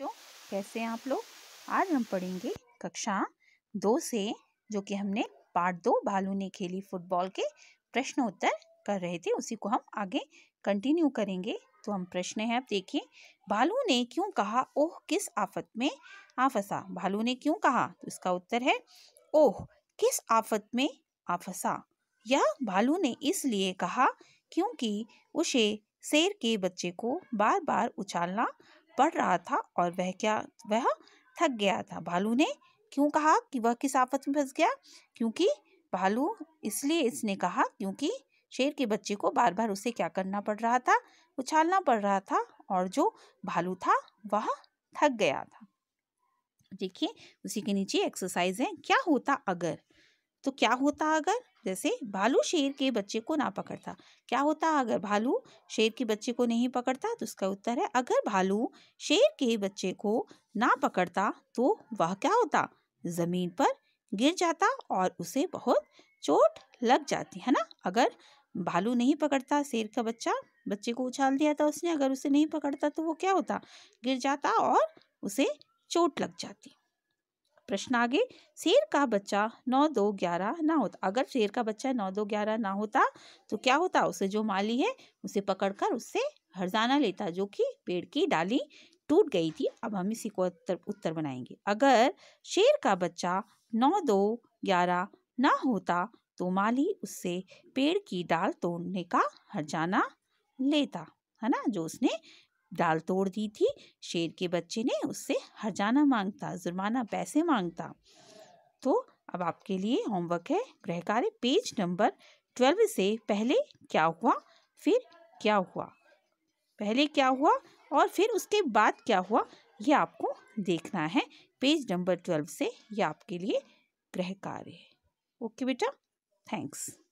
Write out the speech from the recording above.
बच्चों कैसे हैं आप लोग आज हम पढ़ेंगे कक्षा दो से जो कि हमने पार्ट दो भालू ने खेली फुटबॉल के प्रश्न उत्तर कर रहे थे उसी को हम आगे कंटिन्यू करेंगे तो हम प्रश्न है आप देखिए भालू ने क्यों कहा ओह किस आफत में आ फसा भालू ने क्यों कहा तो इसका उत्तर है ओह किस आफत में आ फसा यह भालू ने इसलिए कहा क्योंकि उसे शेर के बच्चे को बार बार उछालना पड़ रहा था और वह क्या वह थक गया था भालू ने क्यों कहा कि वह किस आफत में फंस गया क्योंकि भालू इसलिए इसने कहा क्योंकि शेर के बच्चे को बार बार उसे क्या करना पड़ रहा था उछालना पड़ रहा था और जो भालू था वह थक गया था देखिए उसी के नीचे एक्सरसाइज है क्या होता अगर तो क्या होता अगर जैसे भालू शेर के बच्चे को ना पकड़ता क्या होता अगर भालू शेर के बच्चे को नहीं पकड़ता तो उसका उत्तर है अगर भालू शेर के बच्चे को ना पकड़ता तो वह क्या होता ज़मीन पर गिर जाता और उसे बहुत चोट लग जाती है ना अगर भालू नहीं पकड़ता शेर का बच्चा बच्चे को उछाल दिया था उसने अगर उसे नहीं पकड़ता तो वो क्या होता गिर जाता और उसे चोट लग जाती प्रश्न आगे शेर का बच्चा नौ दो ग्यारह ना होता अगर शेर का बच्चा नौ दो ग्यारह ना होता तो क्या होता उसे जो माली है उसे पकड़कर उससे हरजाना लेता जो कि पेड़ की डाली टूट गई थी अब हम इसी को उत्तर उत्तर बनाएंगे अगर शेर का बच्चा नौ दो ग्यारह ना होता तो माली उससे पेड़ की डाल तोड़ने का हरजाना लेता है ना जो उसने डाल तोड़ दी थी शेर के बच्चे ने उससे हरजाना मांगता जुर्माना पैसे मांगता तो अब आपके लिए होमवर्क है गृह कार्य पेज नंबर ट्वेल्व से पहले क्या हुआ फिर क्या हुआ पहले क्या हुआ और फिर उसके बाद क्या हुआ ये आपको देखना है पेज नंबर ट्वेल्व से ये आपके लिए गृह कार्य ओके बेटा थैंक्स